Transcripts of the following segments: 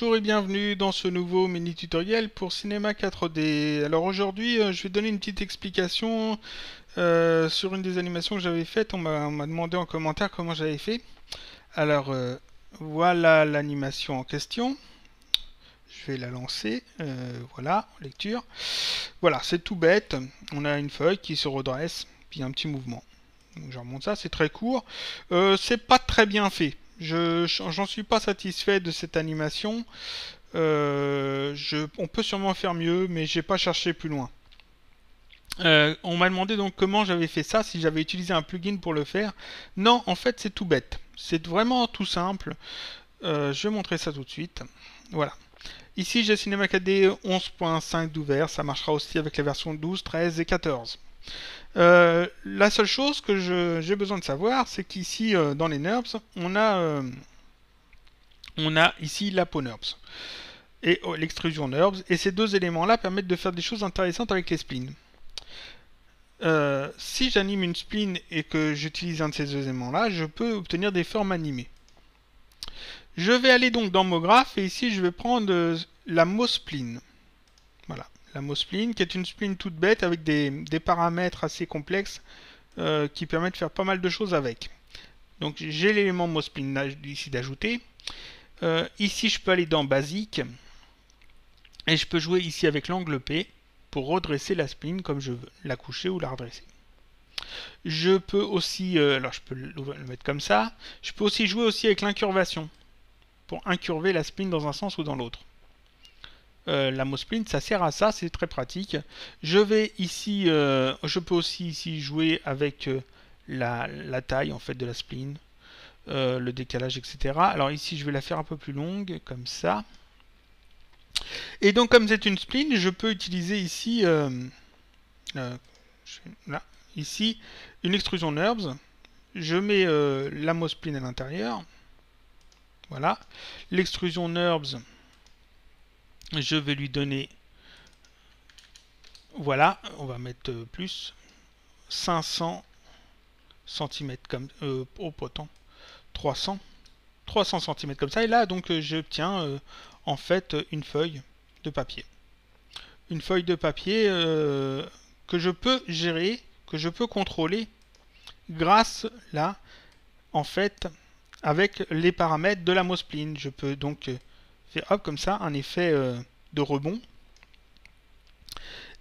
bonjour et bienvenue dans ce nouveau mini tutoriel pour Cinema 4D. Alors aujourd'hui euh, je vais donner une petite explication euh, sur une des animations que j'avais faites. On m'a demandé en commentaire comment j'avais fait. Alors euh, voilà l'animation en question. Je vais la lancer. voilà, lecture. Voilà, c'est tout bête. On a une feuille qui se redresse, puis un petit mouvement. je remonte ça, c'est très court. c'est pas très bien fait je j'en suis pas satisfait de cette animation. Euh, on peut sûrement faire mieux, mais j'ai pas cherché plus loin. Euh, on m'a demandé donc comment j'avais fait ça, si j'avais utilisé un plugin pour le faire. Non, en fait, c'est tout bête. C'est vraiment tout simple. Euh, je vais montrer ça tout de suite. Voilà. Ici, j'ai Cinema 4 11.5 d'ouvert. Ça marchera aussi avec les versions 12, 13 et 14. Euh, la seule chose que j'ai besoin de savoir, c'est qu'ici, euh, dans les NURBS, on a, euh, on a ici NURBS et oh, l'extrusion NURBS, et ces deux éléments-là permettent de faire des choses intéressantes avec les splines. si j'anime une spleen et que j'utilise un de ces deux éléments-là, je peux obtenir des formes animées. Je vais aller donc dans mon graphe, et ici je vais prendre la MoSpline la MoSpline, qui est une spline toute bête avec des, paramètres assez complexes euh, qui permet de faire pas mal de choses avec. Donc j'ai l'élément MoSpline ici d'ajouter. Euh, ici, je peux aller dans Basique et je peux jouer ici avec l'angle P pour redresser la spline comme je veux, la coucher ou la redresser. Je peux aussi, euh, alors je peux le mettre comme ça, je peux aussi jouer aussi avec l'incurvation pour incurver la spline dans un sens ou dans l'autre. Euh, la la spleen ça sert à ça, c'est très pratique. Je vais ici, euh, je peux aussi ici jouer avec euh, la, taille en fait de la spline, le décalage, etc. Alors ici, je vais la faire un peu plus longue, comme ça. Et donc, comme c'est une spline, je peux utiliser ici, ici, une extrusion NURBS. Je mets la spleen à l'intérieur. Voilà. L'extrusion NURBS je vais lui donner, voilà, on va mettre euh, plus, 500 cm comme, euh, au potent, 300, 300 cm comme ça, et là donc euh, j'obtiens euh, en fait une feuille de papier. Une feuille de papier que je peux gérer, que je peux contrôler grâce là, en fait, avec les paramètres de la Mospline. Je peux donc fait hop comme ça un effet euh, de rebond.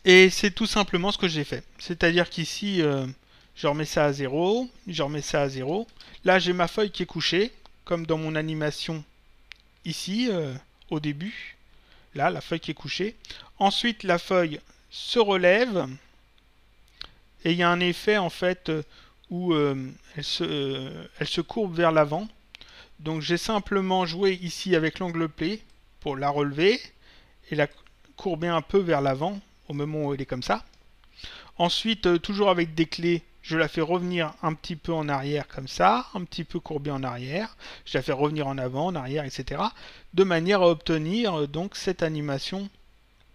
Et c'est tout simplement ce que j'ai fait. C'est-à-dire qu'ici, euh, je remets ça à 0, je remets ça à 0. Là, j'ai ma feuille qui est couchée, comme dans mon animation ici, euh, au début. Là, la feuille qui est couchée. Ensuite, la feuille se relève. Et il y a un effet, en fait, où elle se courbe vers l'avant. Donc j'ai simplement joué ici avec l'angle play pour la relever et la courber un peu vers l'avant au moment où elle est comme ça. Ensuite, euh, toujours avec des clés, je la fais revenir un petit peu en arrière comme ça, un petit peu courbée en arrière. Je la fais revenir en avant, en arrière, etc. De manière à obtenir euh, donc cette animation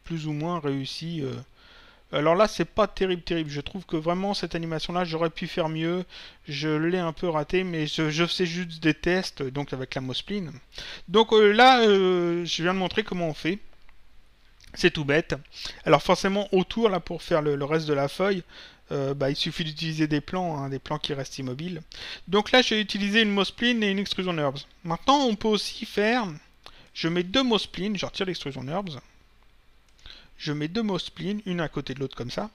plus ou moins réussie euh, alors là, c'est pas terrible, terrible. Je trouve que vraiment, cette animation-là, j'aurais pu faire mieux. Je l'ai un peu raté, mais je, je, fais juste des tests, donc avec la Mospline. Donc euh, là, euh, je viens de montrer comment on fait. C'est tout bête. Alors forcément, autour, là, pour faire le, reste de la feuille, euh, bah, il suffit d'utiliser des plans, hein, des plans qui restent immobiles. Donc là, j'ai utilisé une Mospline et une Extrusion Herbs. Maintenant, on peut aussi faire... Je mets deux mosplines, je retire l'extrusion Herbs je mets deux mots spleen, une à côté de l'autre comme ça,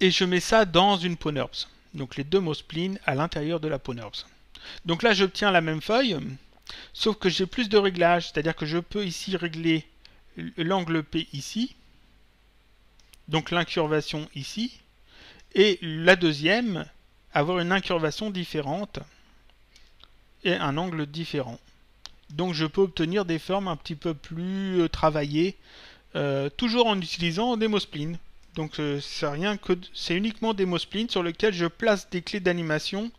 et je mets ça dans une Ponerbs. Donc les deux mots spleen à l'intérieur de la Ponerbs. Donc là j'obtiens la même feuille, sauf que j'ai plus de réglages, c'est-à-dire que je peux ici régler l'angle P ici, donc l'incurvation ici, et la deuxième, avoir une incurvation différente et un angle différent. Donc je peux obtenir des formes un petit peu plus euh, travaillées euh, toujours en utilisant des splines Donc euh, c'est rien que c'est uniquement des splines sur lequel je place des clés d'animation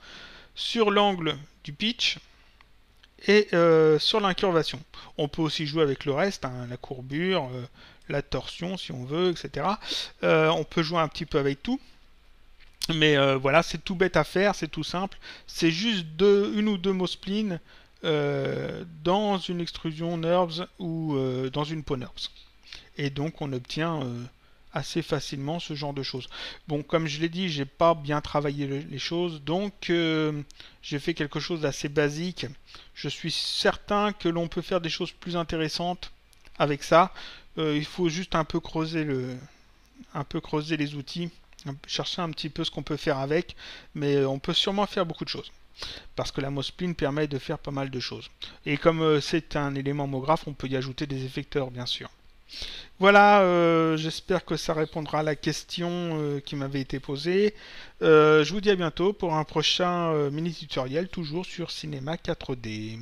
sur l'angle du pitch et euh, sur l'incurvation. On peut aussi jouer avec le reste, hein, la courbure, la torsion si on veut, etc. on peut jouer un petit peu avec tout. Mais voilà, c'est tout bête à faire, c'est tout simple. C'est juste une ou deux Mosplines dans une extrusion NURBS ou dans une peau NURBS et donc on obtient euh, assez facilement ce genre de choses. Bon, comme je l'ai dit, j'ai pas bien travaillé les choses, donc euh, j'ai fait quelque chose d'assez basique. Je suis certain que l'on peut faire des choses plus intéressantes avec ça. Euh, il faut juste un peu creuser le, un peu creuser les outils, chercher un petit peu ce qu'on peut faire avec, mais on peut sûrement faire beaucoup de choses. Parce que la Mospline permet de faire pas mal de choses. Et comme c'est un élément homographe, on peut y ajouter des effecteurs, bien sûr. Voilà, euh, j'espère que ça répondra à la question euh, qui m'avait été posée. Euh, je vous dis à bientôt pour un prochain mini tutoriel, toujours sur Cinéma 4D.